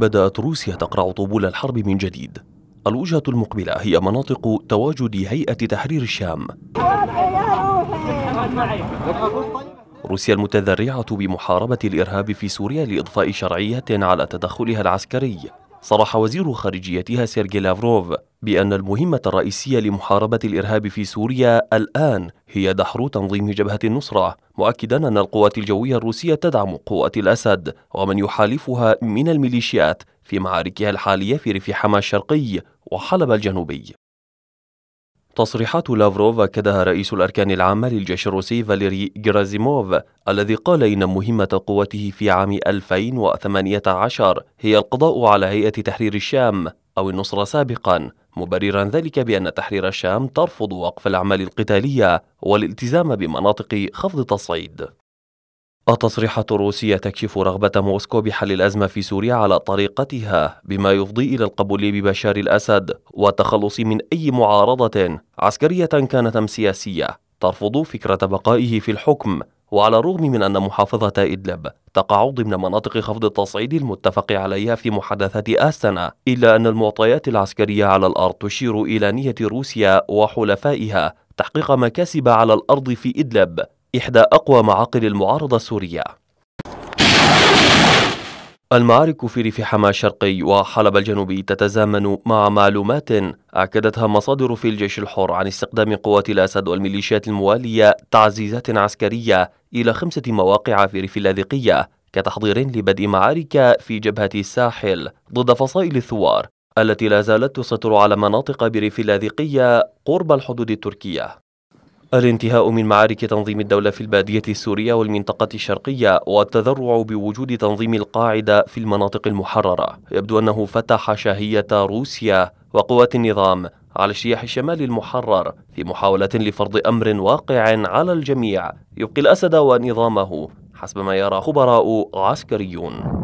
بدأت روسيا تقرع طبول الحرب من جديد الوجهة المقبلة هي مناطق تواجد هيئة تحرير الشام روسيا المتذرعة بمحاربة الإرهاب في سوريا لإضفاء شرعية على تدخلها العسكري صرح وزير خارجيتها سيرجي لافروف بأن المهمة الرئيسية لمحاربة الإرهاب في سوريا الآن هي دحر تنظيم جبهة النصرة مؤكدا أن القوات الجوية الروسية تدعم قوات الأسد ومن يحالفها من الميليشيات في معاركها الحالية في ريف حما الشرقي وحلب الجنوبي تصريحات لافروف أكدها رئيس الأركان العامة للجيش الروسي فاليري جرازيموف الذي قال إن مهمة قوته في عام 2018 هي القضاء على هيئة تحرير الشام أو النصرة سابقاً مبررا ذلك بأن تحرير الشام ترفض وقف الأعمال القتالية والالتزام بمناطق خفض التصعيد التصريحات الروسية تكشف رغبة موسكو بحل الأزمة في سوريا على طريقتها بما يفضي إلى القبول ببشار الأسد والتخلص من أي معارضة عسكرية كانت أم سياسية ترفض فكرة بقائه في الحكم وعلى الرغم من أن محافظة إدلب تقع ضمن مناطق خفض التصعيد المتفق عليها في محادثة آستنا إلا أن المعطيات العسكرية على الأرض تشير إلى نية روسيا وحلفائها تحقيق مكاسب على الأرض في إدلب إحدى أقوى معاقل المعارضة السورية المعارك في ريف حما الشرقي وحلب الجنوبي تتزامن مع معلومات أكدتها مصادر في الجيش الحر عن استخدام قوات الأسد والميليشيات الموالية تعزيزات عسكرية إلى خمسة مواقع في ريف اللاذقية كتحضير لبدء معارك في جبهة الساحل ضد فصائل الثوار التي لا زالت تسيطر على مناطق بريف اللاذقية قرب الحدود التركية الانتهاء من معارك تنظيم الدولة في البادية السورية والمنطقة الشرقية والتذرع بوجود تنظيم القاعدة في المناطق المحررة يبدو أنه فتح شهية روسيا وقوات النظام على اجتياح الشمال المحرر في محاولة لفرض أمر واقع على الجميع يبقي الأسد ونظامه حسب ما يرى خبراء عسكريون